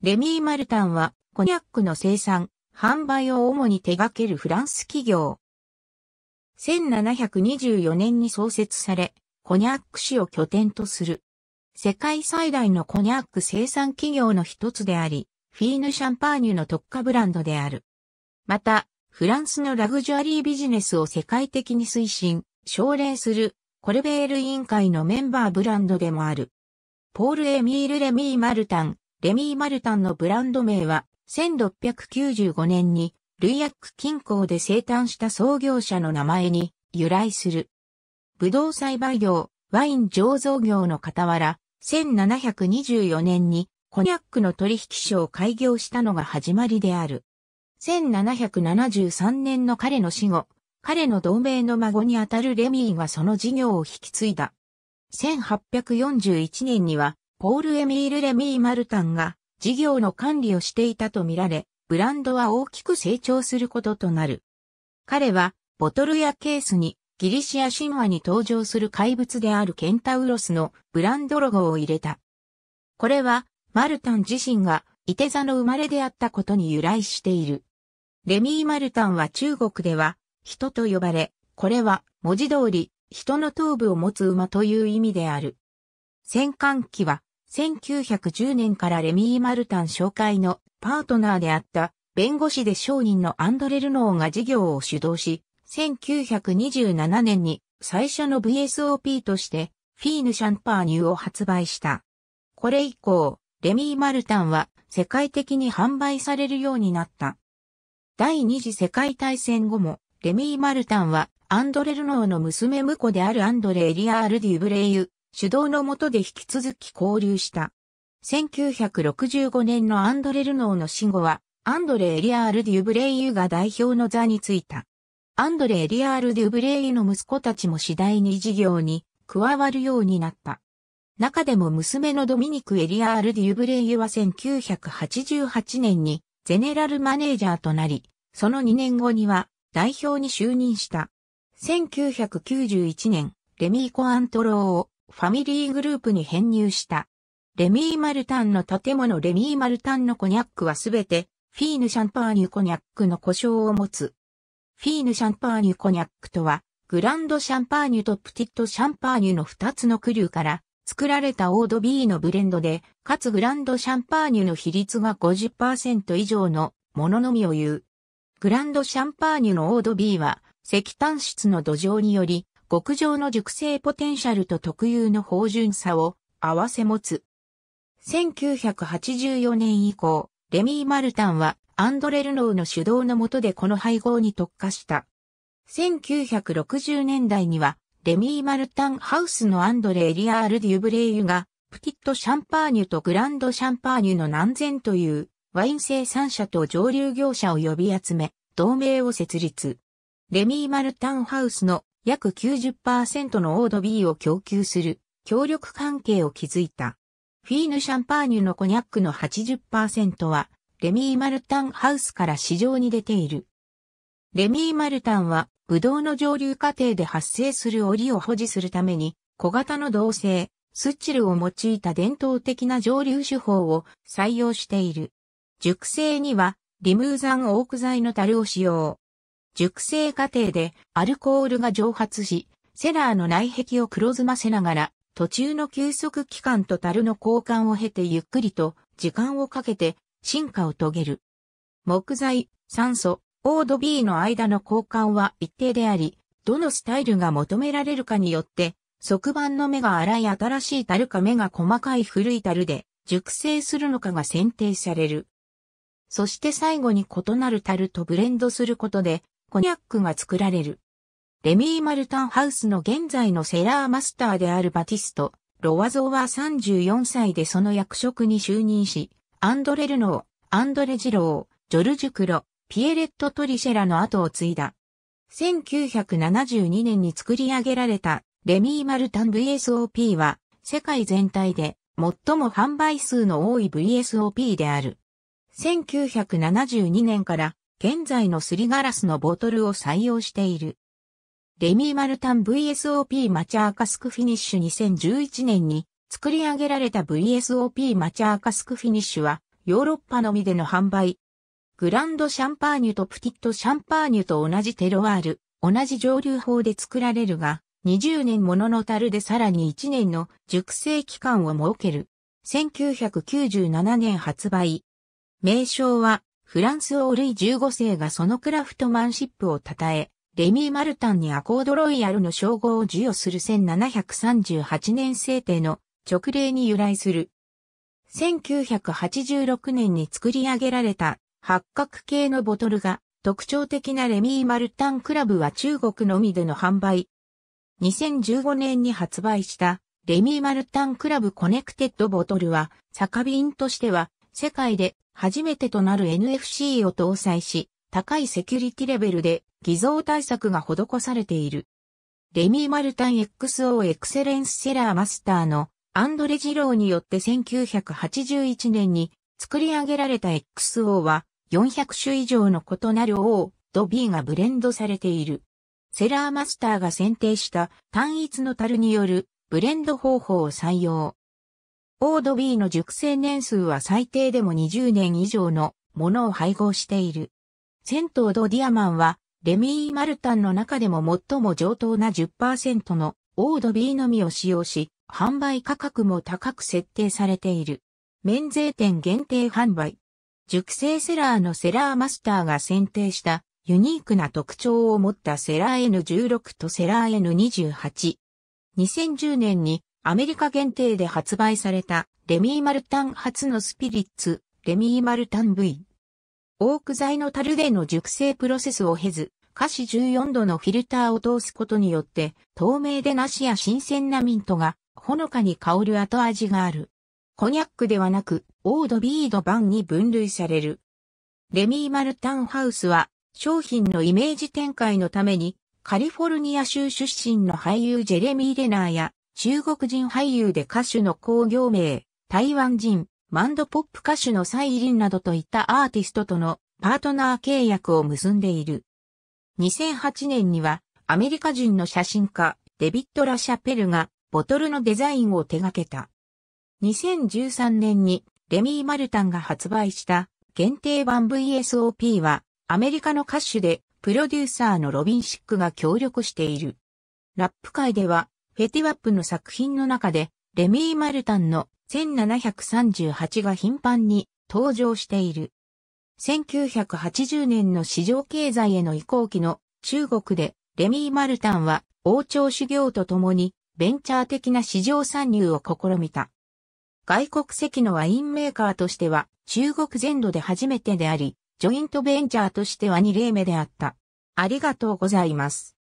レミー・マルタンは、コニャックの生産、販売を主に手掛けるフランス企業。1724年に創設され、コニャック市を拠点とする。世界最大のコニャック生産企業の一つであり、フィーヌ・シャンパーニュの特化ブランドである。また、フランスのラグジュアリービジネスを世界的に推進、奨励する、コルベール委員会のメンバーブランドでもある。ポール・エミール・レミー・マルタン、レミー・マルタンのブランド名は、1695年に、ルイヤック近郊で生誕した創業者の名前に由来する。ブドウ栽培業、ワイン醸造業の傍ら、1724年にコニャックの取引所を開業したのが始まりである。1773年の彼の死後、彼の同盟の孫にあたるレミーがその事業を引き継いだ。1841年にはポール・エミール・レミー・マルタンが事業の管理をしていたとみられ、ブランドは大きく成長することとなる。彼は、ボトルやケースに、ギリシア神話に登場する怪物であるケンタウロスのブランドロゴを入れた。これは、マルタン自身が、伊手座の生まれであったことに由来している。レミー・マルタンは中国では、人と呼ばれ、これは、文字通り、人の頭部を持つ馬という意味である。戦艦機は、1910年からレミー・マルタン紹介のパートナーであった弁護士で商人のアンドレ・ルノーが事業を主導し、1927年に最初の VSOP としてフィーヌ・シャンパーニュを発売した。これ以降、レミー・マルタンは世界的に販売されるようになった。第二次世界大戦後も、レミー・マルタンはアンドレ・ルノーの娘婿であるアンドレ・エリアール・デュブレイユ主導の下で引き続き交流した。1965年のアンドレ・ルノーの死後は、アンドレ・エリアール・デュブレイユが代表の座に就いた。アンドレ・エリアール・デュブレイユの息子たちも次第に事業に加わるようになった。中でも娘のドミニク・エリアール・デュブレイユは1988年にゼネラルマネージャーとなり、その2年後には代表に就任した。1991年、レミーコ・アントローをファミリーグループに編入した。レミー・マルタンの建物レミー・マルタンのコニャックはすべて、フィーヌ・シャンパーニュ・コニャックの故障を持つ。フィーヌ・シャンパーニュ・コニャックとは、グランド・シャンパーニュとプティット・シャンパーニュの2つのクリューから作られたオード・ビーのブレンドで、かつグランド・シャンパーニュの比率が50%以上のもののみを言う。グランド・シャンパーニュのオード・ビーは、石炭質の土壌により、極上の熟成ポテンシャルと特有の芳醇さを併せ持つ。1984年以降、レミー・マルタンはアンドレ・ルノーの主導の下でこの配合に特化した。1960年代には、レミー・マルタンハウスのアンドレ・エリアール・デュブレイユが、プティット・シャンパーニュとグランド・シャンパーニュの南前というワイン生産者と上流業者を呼び集め、同盟を設立。レミー・マルタンハウスの約90%のオード B を供給する協力関係を築いた。フィーヌ・シャンパーニュのコニャックの80%は、レミー・マルタンハウスから市場に出ている。レミー・マルタンは、ブドウの上流過程で発生する檻を保持するために、小型の銅製、スチルを用いた伝統的な蒸留手法を採用している。熟成には、リムーザンオーク材の樽を使用。熟成過程でアルコールが蒸発し、セラーの内壁を黒ずませながら、途中の休息期間と樽の交換を経てゆっくりと時間をかけて進化を遂げる。木材、酸素、オード B の間の交換は一定であり、どのスタイルが求められるかによって、側板の目が粗い新しい樽か目が細かい古い樽で熟成するのかが選定される。そして最後に異なる樽とブレンドすることでコニャックが作られる。レミー・マルタンハウスの現在のセラーマスターであるバティスト、ロワゾーは34歳でその役職に就任し、アンドレ・ルノー、アンドレ・ジロー、ジョルジュ・クロ、ピエレット・トリシェラの後を継いだ。1972年に作り上げられたレミー・マルタン VSOP は世界全体で最も販売数の多い VSOP である。1972年から現在のすりガラスのボトルを採用している。レミー・マルタン VSOP マチャーカスクフィニッシュ2011年に作り上げられた VSOP マチャーカスクフィニッシュはヨーロッパのみでの販売。グランドシャンパーニュとプティットシャンパーニュと同じテロワール、同じ蒸留法で作られるが、20年ものの樽でさらに1年の熟成期間を設ける。1997年発売。名称はフランス王類15世がそのクラフトマンシップを称え、レミー・マルタンにアコードロイヤルの称号を授与する1738年制定の直令に由来する。1986年に作り上げられた八角形のボトルが特徴的なレミー・マルタンクラブは中国のみでの販売。2015年に発売したレミー・マルタンクラブコネクテッドボトルは酒瓶としては世界で初めてとなる NFC を搭載し、高いセキュリティレベルで偽造対策が施されている。レミー・マルタン XO エクセレンスセラーマスターのアンドレ・ジローによって1981年に作り上げられた XO は400種以上の異なる O と B がブレンドされている。セラーマスターが選定した単一の樽によるブレンド方法を採用。オード B の熟成年数は最低でも20年以上のものを配合している。ト湯ドディアマンは、レミー・マルタンの中でも最も上等な10%のオード B のみを使用し、販売価格も高く設定されている。免税店限定販売。熟成セラーのセラーマスターが選定したユニークな特徴を持ったセラー N16 とセラー N28。2010年にアメリカ限定で発売されたレミー・マルタン初のスピリッツ、レミー・マルタン V。オーク材の樽での熟成プロセスを経ず、華氏14度のフィルターを通すことによって、透明で梨や新鮮なミントが、ほのかに香る後味がある。コニャックではなく、オードビード版に分類される。レミー・マルタンハウスは、商品のイメージ展開のために、カリフォルニア州出身の俳優ジェレミー・レナーや、中国人俳優で歌手の工業名、台湾人、マンドポップ歌手のサイリンなどといったアーティストとのパートナー契約を結んでいる。2008年にはアメリカ人の写真家デビッド・ラ・シャペルがボトルのデザインを手掛けた。2013年にレミー・マルタンが発売した限定版 VSOP はアメリカの歌手でプロデューサーのロビン・シックが協力している。ラップ界ではフェティワップの作品の中で、レミー・マルタンの1738が頻繁に登場している。1980年の市場経済への移行期の中国でレミー・マルタンは王朝修行とともにベンチャー的な市場参入を試みた。外国籍のワインメーカーとしては中国全土で初めてであり、ジョイントベンチャーとしては2例目であった。ありがとうございます。